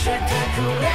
spectacular.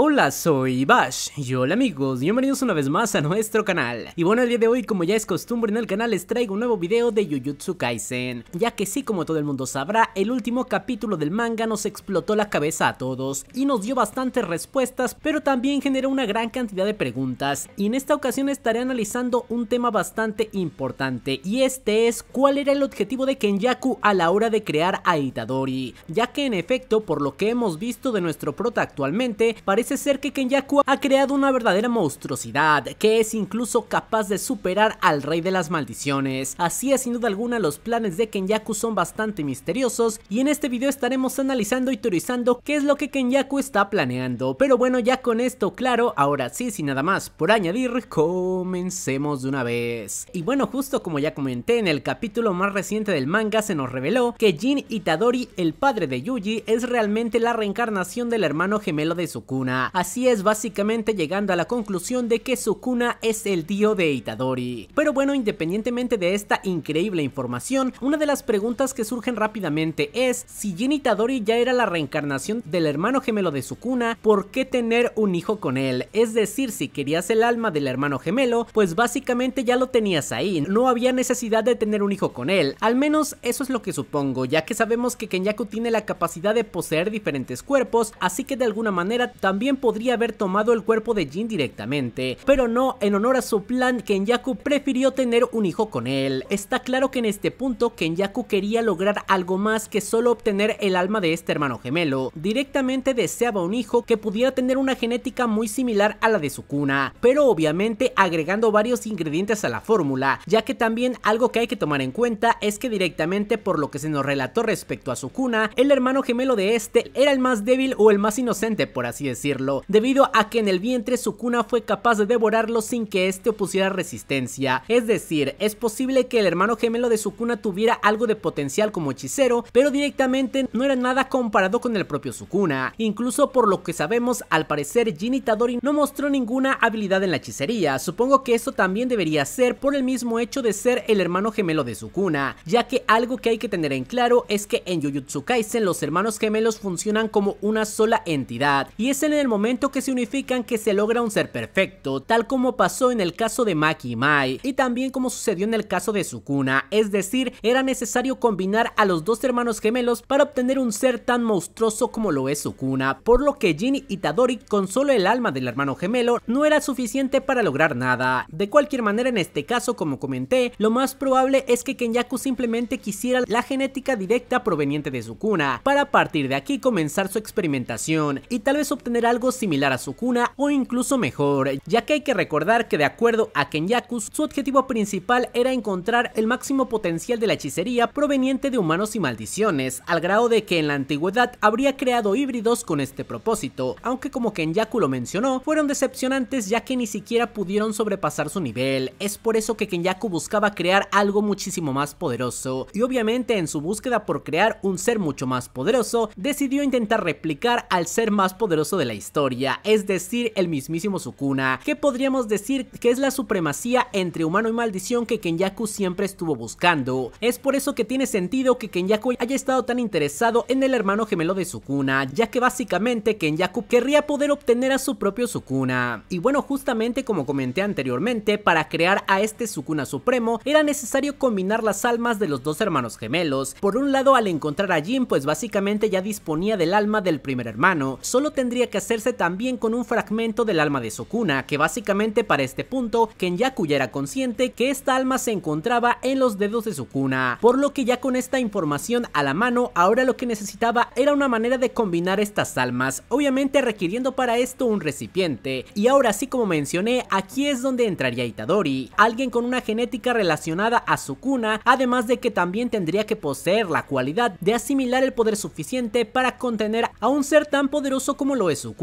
Hola, soy Bash y hola amigos, bienvenidos una vez más a nuestro canal. Y bueno, el día de hoy, como ya es costumbre en el canal, les traigo un nuevo video de Jujutsu Kaisen, ya que sí, como todo el mundo sabrá, el último capítulo del manga nos explotó la cabeza a todos y nos dio bastantes respuestas, pero también generó una gran cantidad de preguntas. Y en esta ocasión estaré analizando un tema bastante importante, y este es cuál era el objetivo de Kenyaku a la hora de crear a Itadori, ya que en efecto, por lo que hemos visto de nuestro prota actualmente, parece ser que Kenyaku ha creado una verdadera monstruosidad, que es incluso capaz de superar al rey de las maldiciones. Así es, sin duda alguna, los planes de Kenyaku son bastante misteriosos y en este video estaremos analizando y teorizando qué es lo que Kenyaku está planeando. Pero bueno, ya con esto claro, ahora sí, sin nada más por añadir, comencemos de una vez. Y bueno, justo como ya comenté en el capítulo más reciente del manga, se nos reveló que Jin Itadori, el padre de Yuji, es realmente la reencarnación del hermano gemelo de Sukuna. Así es básicamente llegando a la conclusión de que Sukuna es el tío de Itadori. Pero bueno, independientemente de esta increíble información, una de las preguntas que surgen rápidamente es, si Jin Itadori ya era la reencarnación del hermano gemelo de Sukuna, ¿por qué tener un hijo con él? Es decir, si querías el alma del hermano gemelo, pues básicamente ya lo tenías ahí, no había necesidad de tener un hijo con él, al menos eso es lo que supongo, ya que sabemos que Kenyaku tiene la capacidad de poseer diferentes cuerpos, así que de alguna manera también también podría haber tomado el cuerpo de Jin directamente, pero no, en honor a su plan, Kenyaku prefirió tener un hijo con él. Está claro que en este punto Kenyaku quería lograr algo más que solo obtener el alma de este hermano gemelo, directamente deseaba un hijo que pudiera tener una genética muy similar a la de su cuna, pero obviamente agregando varios ingredientes a la fórmula, ya que también algo que hay que tomar en cuenta es que directamente por lo que se nos relató respecto a su cuna, el hermano gemelo de este era el más débil o el más inocente por así decirlo debido a que en el vientre su fue capaz de devorarlo sin que éste opusiera resistencia. Es decir, es posible que el hermano gemelo de su tuviera algo de potencial como hechicero, pero directamente no era nada comparado con el propio Sukuna. Incluso por lo que sabemos, al parecer Jin Tadori no mostró ninguna habilidad en la hechicería. Supongo que eso también debería ser por el mismo hecho de ser el hermano gemelo de Sukuna, ya que algo que hay que tener en claro es que en Jujutsu Kaisen los hermanos gemelos funcionan como una sola entidad, y es en el momento que se unifican que se logra un ser perfecto, tal como pasó en el caso de Maki y Mai, y también como sucedió en el caso de Sukuna, es decir, era necesario combinar a los dos hermanos gemelos para obtener un ser tan monstruoso como lo es Sukuna, por lo que Jin y Tadori con solo el alma del hermano gemelo no era suficiente para lograr nada. De cualquier manera en este caso, como comenté, lo más probable es que Kenyaku simplemente quisiera la genética directa proveniente de Sukuna, para partir de aquí comenzar su experimentación y tal vez obtener algo similar a su cuna o incluso mejor, ya que hay que recordar que de acuerdo a Kenyaku, su objetivo principal era encontrar el máximo potencial de la hechicería proveniente de humanos y maldiciones, al grado de que en la antigüedad habría creado híbridos con este propósito, aunque como Kenyaku lo mencionó, fueron decepcionantes ya que ni siquiera pudieron sobrepasar su nivel, es por eso que Kenyaku buscaba crear algo muchísimo más poderoso, y obviamente en su búsqueda por crear un ser mucho más poderoso, decidió intentar replicar al ser más poderoso de la historia, es decir, el mismísimo Sukuna, que podríamos decir que es la supremacía entre humano y maldición que Kenyaku siempre estuvo buscando. Es por eso que tiene sentido que Kenyaku haya estado tan interesado en el hermano gemelo de Sukuna, ya que básicamente Kenyaku querría poder obtener a su propio Sukuna. Y bueno, justamente como comenté anteriormente, para crear a este Sukuna Supremo era necesario combinar las almas de los dos hermanos gemelos. Por un lado, al encontrar a Jin, pues básicamente ya disponía del alma del primer hermano, solo tendría que hacer hacerse también con un fragmento del alma de Sukuna, que básicamente para este punto Kenyaku ya era consciente que esta alma se encontraba en los dedos de Sukuna, por lo que ya con esta información a la mano ahora lo que necesitaba era una manera de combinar estas almas, obviamente requiriendo para esto un recipiente, y ahora sí como mencioné aquí es donde entraría Itadori, alguien con una genética relacionada a Sukuna, además de que también tendría que poseer la cualidad de asimilar el poder suficiente para contener a un ser tan poderoso como lo es Sukuna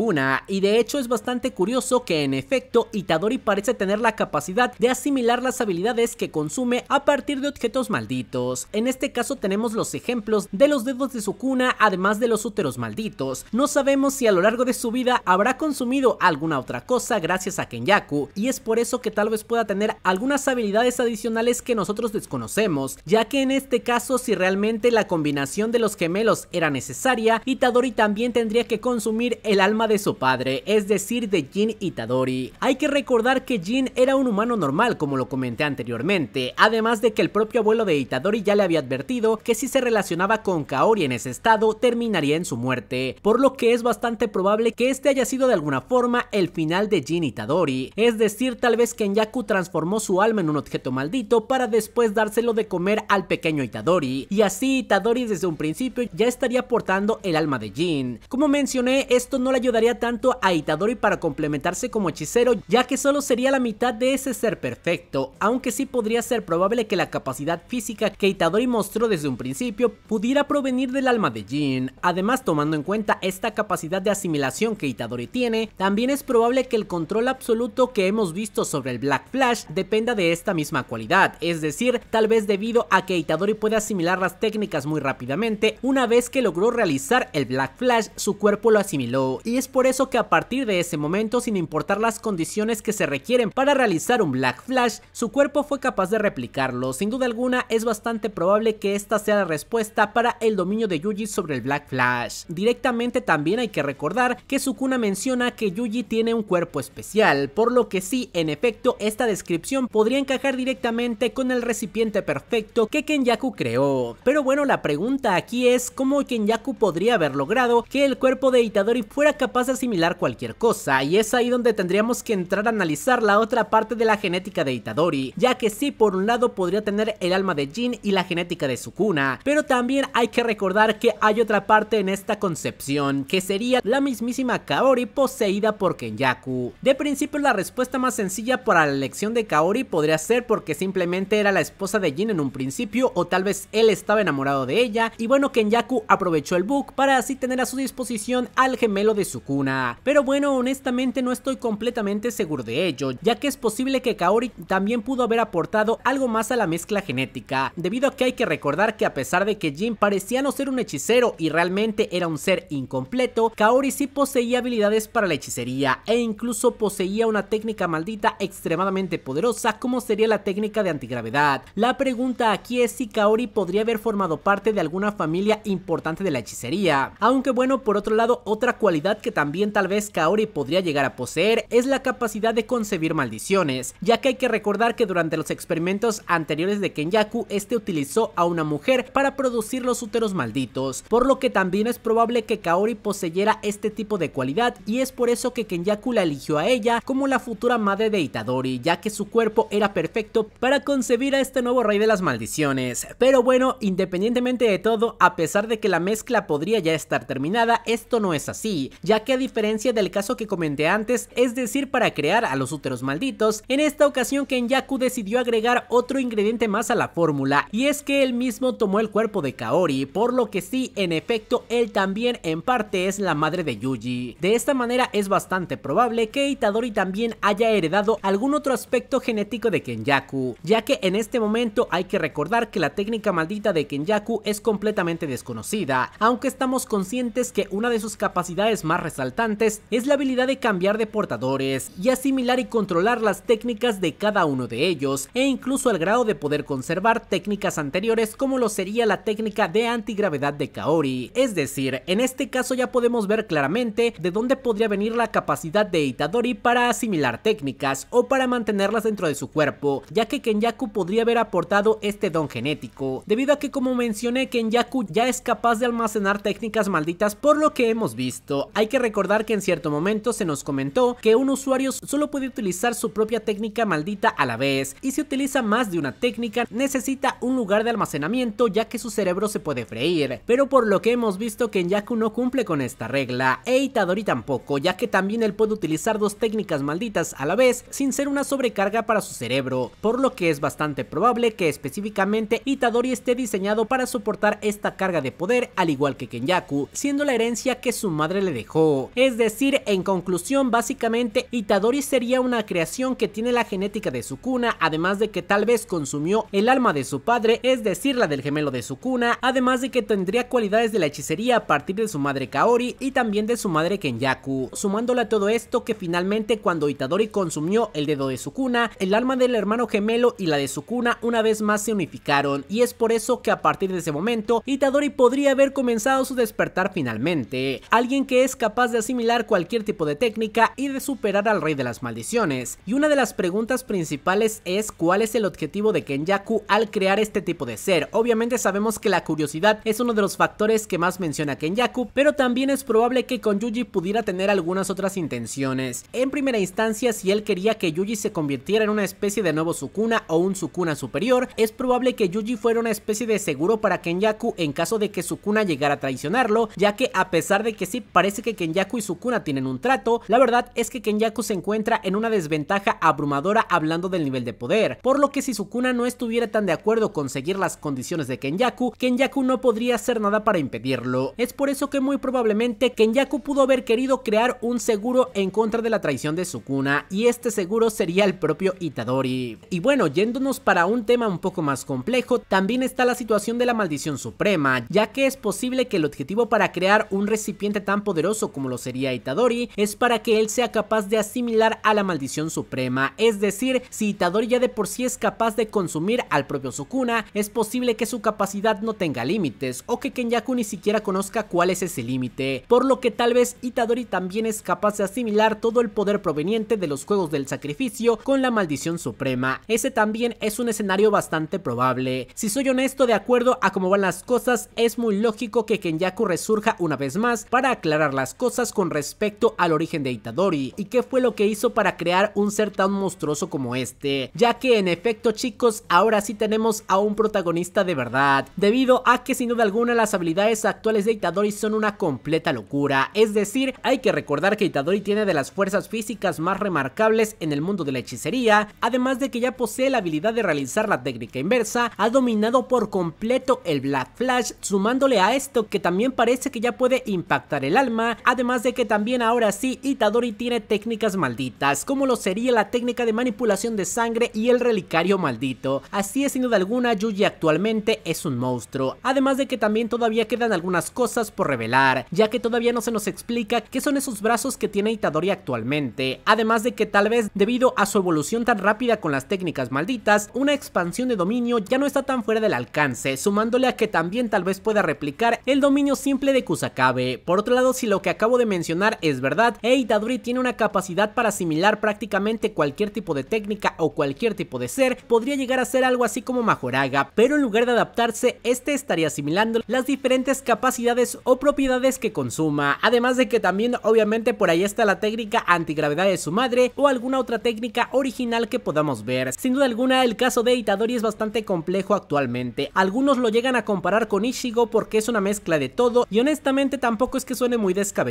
y de hecho es bastante curioso que en efecto Itadori parece tener la capacidad de asimilar las habilidades que consume a partir de objetos malditos. En este caso tenemos los ejemplos de los dedos de su cuna, además de los úteros malditos. No sabemos si a lo largo de su vida habrá consumido alguna otra cosa gracias a Kenyaku y es por eso que tal vez pueda tener algunas habilidades adicionales que nosotros desconocemos, ya que en este caso si realmente la combinación de los gemelos era necesaria, Itadori también tendría que consumir el alma de su padre, es decir, de Jin Itadori. Hay que recordar que Jin era un humano normal, como lo comenté anteriormente, además de que el propio abuelo de Itadori ya le había advertido que si se relacionaba con Kaori en ese estado, terminaría en su muerte, por lo que es bastante probable que este haya sido de alguna forma el final de Jin Itadori, es decir, tal vez Yaku transformó su alma en un objeto maldito para después dárselo de comer al pequeño Itadori, y así Itadori desde un principio ya estaría portando el alma de Jin. Como mencioné, esto no le ayudó daría tanto a Itadori para complementarse como hechicero ya que solo sería la mitad de ese ser perfecto, aunque sí podría ser probable que la capacidad física que Itadori mostró desde un principio pudiera provenir del alma de Jin, además tomando en cuenta esta capacidad de asimilación que Itadori tiene, también es probable que el control absoluto que hemos visto sobre el Black Flash dependa de esta misma cualidad, es decir, tal vez debido a que Itadori puede asimilar las técnicas muy rápidamente, una vez que logró realizar el Black Flash su cuerpo lo asimiló y y es por eso que a partir de ese momento, sin importar las condiciones que se requieren para realizar un Black Flash, su cuerpo fue capaz de replicarlo. Sin duda alguna, es bastante probable que esta sea la respuesta para el dominio de Yuji sobre el Black Flash. Directamente también hay que recordar que Sukuna menciona que Yuji tiene un cuerpo especial, por lo que sí, en efecto, esta descripción podría encajar directamente con el recipiente perfecto que Kenyaku creó. Pero bueno, la pregunta aquí es cómo Kenyaku podría haber logrado que el cuerpo de Itadori fuera capaz Pasa de asimilar cualquier cosa, y es ahí donde tendríamos que entrar a analizar la otra parte de la genética de Itadori, ya que sí, por un lado podría tener el alma de Jin y la genética de Sukuna, pero también hay que recordar que hay otra parte en esta concepción, que sería la mismísima Kaori poseída por Kenyaku. De principio la respuesta más sencilla para la elección de Kaori podría ser porque simplemente era la esposa de Jin en un principio o tal vez él estaba enamorado de ella y bueno Kenyaku aprovechó el book para así tener a su disposición al gemelo de su cuna Pero bueno, honestamente no estoy completamente seguro de ello, ya que es posible que Kaori también pudo haber aportado algo más a la mezcla genética, debido a que hay que recordar que a pesar de que Jim parecía no ser un hechicero y realmente era un ser incompleto, Kaori sí poseía habilidades para la hechicería e incluso poseía una técnica maldita extremadamente poderosa como sería la técnica de antigravedad. La pregunta aquí es si Kaori podría haber formado parte de alguna familia importante de la hechicería. Aunque bueno, por otro lado, otra cualidad que también tal vez Kaori podría llegar a poseer es la capacidad de concebir maldiciones, ya que hay que recordar que durante los experimentos anteriores de Kenyaku, este utilizó a una mujer para producir los úteros malditos, por lo que también es probable que Kaori poseyera este tipo de cualidad y es por eso que Kenyaku la eligió a ella como la futura madre de Itadori, ya que su cuerpo era perfecto para concebir a este nuevo rey de las maldiciones. Pero bueno, independientemente de todo, a pesar de que la mezcla podría ya estar terminada, esto no es así, ya ya que a diferencia del caso que comenté antes, es decir para crear a los úteros malditos, en esta ocasión Kenyaku decidió agregar otro ingrediente más a la fórmula y es que él mismo tomó el cuerpo de Kaori, por lo que sí, en efecto, él también en parte es la madre de Yuji. De esta manera es bastante probable que Itadori también haya heredado algún otro aspecto genético de Kenyaku, ya que en este momento hay que recordar que la técnica maldita de Kenyaku es completamente desconocida, aunque estamos conscientes que una de sus capacidades más resaltantes es la habilidad de cambiar de portadores y asimilar y controlar las técnicas de cada uno de ellos e incluso el grado de poder conservar técnicas anteriores como lo sería la técnica de antigravedad de Kaori. Es decir, en este caso ya podemos ver claramente de dónde podría venir la capacidad de Itadori para asimilar técnicas o para mantenerlas dentro de su cuerpo, ya que Kenyaku podría haber aportado este don genético, debido a que como mencioné Kenyaku ya es capaz de almacenar técnicas malditas por lo que hemos visto. Hay que recordar que en cierto momento se nos comentó que un usuario solo puede utilizar su propia técnica maldita a la vez y si utiliza más de una técnica necesita un lugar de almacenamiento ya que su cerebro se puede freír, pero por lo que hemos visto que Yaku no cumple con esta regla e Itadori tampoco ya que también él puede utilizar dos técnicas malditas a la vez sin ser una sobrecarga para su cerebro, por lo que es bastante probable que específicamente Itadori esté diseñado para soportar esta carga de poder al igual que Kenyaku, siendo la herencia que su madre le dejó. Es decir, en conclusión, básicamente Itadori sería una creación que tiene la genética de Sukuna, además de que tal vez consumió el alma de su padre, es decir, la del gemelo de Sukuna, además de que tendría cualidades de la hechicería a partir de su madre Kaori y también de su madre Kenyaku. Sumándole a todo esto que finalmente cuando Itadori consumió el dedo de Sukuna, el alma del hermano gemelo y la de Sukuna una vez más se unificaron y es por eso que a partir de ese momento Itadori podría haber comenzado su despertar finalmente. Alguien que es capaz de asimilar cualquier tipo de técnica y de superar al rey de las maldiciones. Y una de las preguntas principales es cuál es el objetivo de Kenyaku al crear este tipo de ser. Obviamente sabemos que la curiosidad es uno de los factores que más menciona Kenyaku, pero también es probable que con Yuji pudiera tener algunas otras intenciones. En primera instancia, si él quería que Yuji se convirtiera en una especie de nuevo Sukuna o un Sukuna superior, es probable que Yuji fuera una especie de seguro para Kenyaku en caso de que Sukuna llegara a traicionarlo, ya que a pesar de que sí parece que Kenyaku y Sukuna tienen un trato, la verdad es que Kenyaku se encuentra en una desventaja abrumadora hablando del nivel de poder, por lo que si Sukuna no estuviera tan de acuerdo con seguir las condiciones de Kenyaku, Kenyaku no podría hacer nada para impedirlo. Es por eso que muy probablemente Kenyaku pudo haber querido crear un seguro en contra de la traición de Sukuna, y este seguro sería el propio Itadori. Y bueno, yéndonos para un tema un poco más complejo, también está la situación de la maldición suprema, ya que es posible que el objetivo para crear un recipiente tan poderoso como lo sería Itadori, es para que él sea capaz de asimilar a la maldición suprema, es decir, si Itadori ya de por sí es capaz de consumir al propio Sukuna, es posible que su capacidad no tenga límites o que Kenyaku ni siquiera conozca cuál es ese límite, por lo que tal vez Itadori también es capaz de asimilar todo el poder proveniente de los juegos del sacrificio con la maldición suprema, ese también es un escenario bastante probable. Si soy honesto de acuerdo a cómo van las cosas, es muy lógico que Kenyaku resurja una vez más para aclarar las cosas con respecto al origen de Itadori y qué fue lo que hizo para crear un ser tan monstruoso como este, ya que en efecto chicos ahora sí tenemos a un protagonista de verdad, debido a que sin duda alguna las habilidades actuales de Itadori son una completa locura, es decir, hay que recordar que Itadori tiene de las fuerzas físicas más remarcables en el mundo de la hechicería, además de que ya posee la habilidad de realizar la técnica inversa, ha dominado por completo el Black Flash, sumándole a esto que también parece que ya puede impactar el alma además de que también ahora sí Itadori tiene técnicas malditas, como lo sería la técnica de manipulación de sangre y el relicario maldito. Así es, sin duda alguna, Yuji actualmente es un monstruo, además de que también todavía quedan algunas cosas por revelar, ya que todavía no se nos explica qué son esos brazos que tiene Itadori actualmente, además de que tal vez debido a su evolución tan rápida con las técnicas malditas, una expansión de dominio ya no está tan fuera del alcance, sumándole a que también tal vez pueda replicar el dominio simple de Kusakabe. Por otro lado, si lo que acabo de mencionar es verdad e tiene una capacidad para asimilar prácticamente cualquier tipo de técnica o cualquier tipo de ser, podría llegar a ser algo así como Majoraga, pero en lugar de adaptarse, este estaría asimilando las diferentes capacidades o propiedades que consuma, además de que también obviamente por ahí está la técnica antigravedad de su madre o alguna otra técnica original que podamos ver. Sin duda alguna el caso de Itadori es bastante complejo actualmente, algunos lo llegan a comparar con Ishigo porque es una mezcla de todo y honestamente tampoco es que suene muy descabellado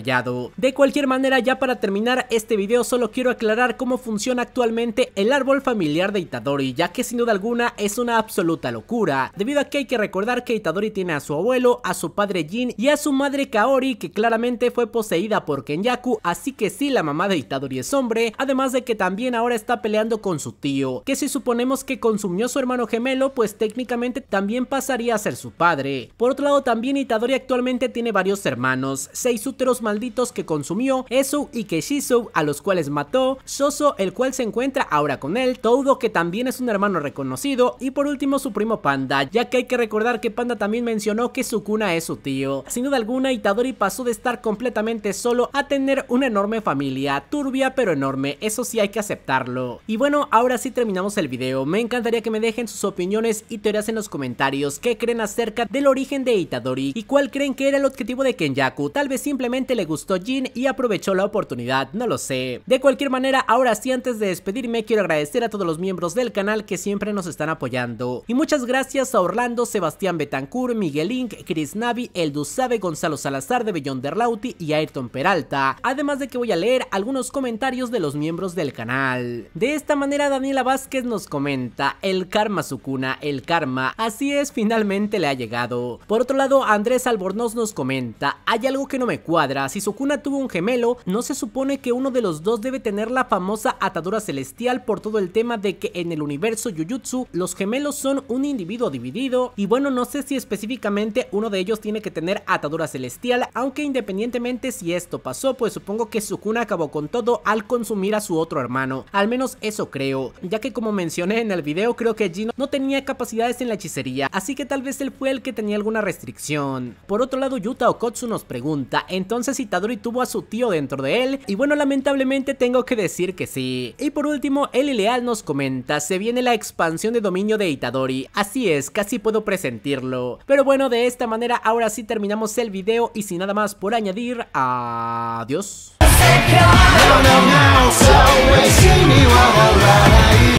de cualquier manera, ya para terminar este video solo quiero aclarar cómo funciona actualmente el árbol familiar de Itadori, ya que sin duda alguna es una absoluta locura, debido a que hay que recordar que Itadori tiene a su abuelo, a su padre Jin y a su madre Kaori, que claramente fue poseída por Kenyaku, así que sí, la mamá de Itadori es hombre, además de que también ahora está peleando con su tío, que si suponemos que consumió su hermano gemelo, pues técnicamente también pasaría a ser su padre. Por otro lado, también Itadori actualmente tiene varios hermanos, seis úteros malditos que consumió Esu y Keshizu a los cuales mató, Shoso el cual se encuentra ahora con él, Toudo que también es un hermano reconocido y por último su primo Panda, ya que hay que recordar que Panda también mencionó que Sukuna es su tío. Sin duda alguna Itadori pasó de estar completamente solo a tener una enorme familia, turbia pero enorme, eso sí hay que aceptarlo. Y bueno, ahora sí terminamos el video, me encantaría que me dejen sus opiniones y teorías en los comentarios, qué creen acerca del origen de Itadori y cuál creen que era el objetivo de Kenyaku, tal vez simplemente le gustó Jin y aprovechó la oportunidad, no lo sé. De cualquier manera, ahora sí, antes de despedirme, quiero agradecer a todos los miembros del canal que siempre nos están apoyando. Y muchas gracias a Orlando, Sebastián Betancourt, Miguel Inc., Chris Navi, El Sabe, Gonzalo Salazar de Derlauti y Ayrton Peralta. Además de que voy a leer algunos comentarios de los miembros del canal. De esta manera, Daniela Vázquez nos comenta, el karma su cuna, el karma, así es, finalmente le ha llegado. Por otro lado, Andrés Albornoz nos comenta, hay algo que no me cuadra si Sukuna tuvo un gemelo, no se supone que uno de los dos debe tener la famosa atadura celestial por todo el tema de que en el universo Jujutsu los gemelos son un individuo dividido y bueno no sé si específicamente uno de ellos tiene que tener atadura celestial aunque independientemente si esto pasó pues supongo que Sukuna acabó con todo al consumir a su otro hermano, al menos eso creo, ya que como mencioné en el video creo que Jin no tenía capacidades en la hechicería así que tal vez él fue el que tenía alguna restricción. Por otro lado Yuta Okotsu nos pregunta entonces entonces Itadori tuvo a su tío dentro de él y bueno lamentablemente tengo que decir que sí. Y por último Eli Leal nos comenta, se viene la expansión de dominio de Itadori, así es, casi puedo presentirlo. Pero bueno de esta manera ahora sí terminamos el video y sin nada más por añadir, adiós.